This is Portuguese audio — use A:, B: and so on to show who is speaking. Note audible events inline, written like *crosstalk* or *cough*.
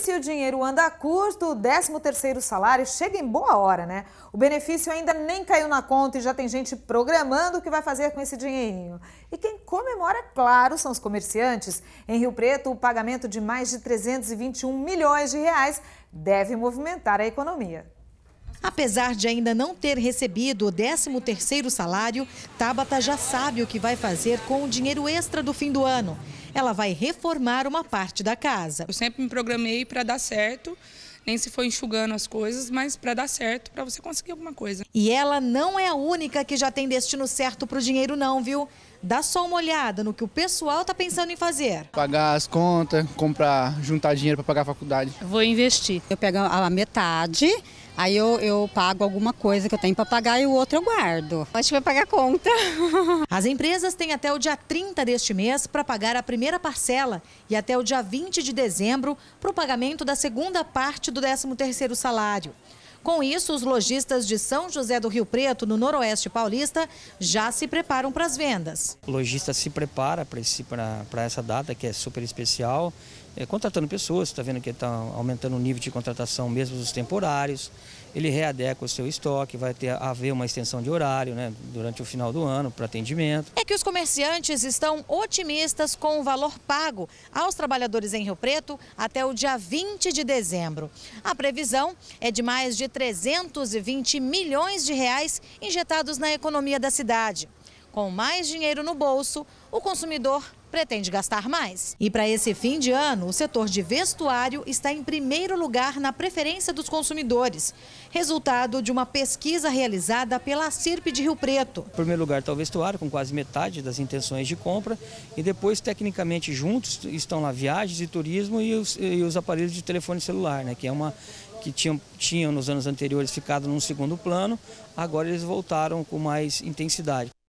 A: se o dinheiro anda curto, o 13º salário chega em boa hora, né? O benefício ainda nem caiu na conta e já tem gente programando o que vai fazer com esse dinheirinho. E quem comemora, claro, são os comerciantes. Em Rio Preto, o pagamento de mais de 321 milhões de reais deve movimentar a economia. Apesar de ainda não ter recebido o 13º salário, Tabata já sabe o que vai fazer com o dinheiro extra do fim do ano. Ela vai reformar uma parte da casa. Eu sempre me programei para dar certo, nem se foi enxugando as coisas, mas para dar certo, para você conseguir alguma coisa. E ela não é a única que já tem destino certo para o dinheiro, não, viu? Dá só uma olhada no que o pessoal está pensando em fazer. Pagar as contas, comprar, juntar dinheiro para pagar a faculdade. Vou investir. Eu pego a metade, aí eu, eu pago alguma coisa que eu tenho para pagar e o outro eu guardo. Acho que vai pagar a conta. *laughs* As empresas têm até o dia 30 deste mês para pagar a primeira parcela e até o dia 20 de dezembro para o pagamento da segunda parte do 13º salário. Com isso, os lojistas de São José do Rio Preto, no Noroeste Paulista, já se preparam para as vendas.
B: O lojista se prepara para essa data que é super especial, é, contratando pessoas, está vendo que está aumentando o nível de contratação mesmo os temporários, ele readeca o seu estoque, vai ter, haver uma extensão de horário né, durante o final do ano para atendimento.
A: É que os comerciantes estão otimistas com o valor pago aos trabalhadores em Rio Preto até o dia 20 de dezembro. A previsão é de mais de 320 milhões de reais injetados na economia da cidade. Com mais dinheiro no bolso, o consumidor pretende gastar mais. E para esse fim de ano, o setor de vestuário está em primeiro lugar na preferência dos consumidores, resultado de uma pesquisa realizada pela
B: CIRP de Rio Preto. Em primeiro lugar está o vestuário, com quase metade das intenções de compra, e depois, tecnicamente, juntos estão lá viagens e turismo e os, e os aparelhos de telefone celular, né, que é uma que tinham, tinham nos anos anteriores ficado num segundo plano, agora eles voltaram com mais intensidade.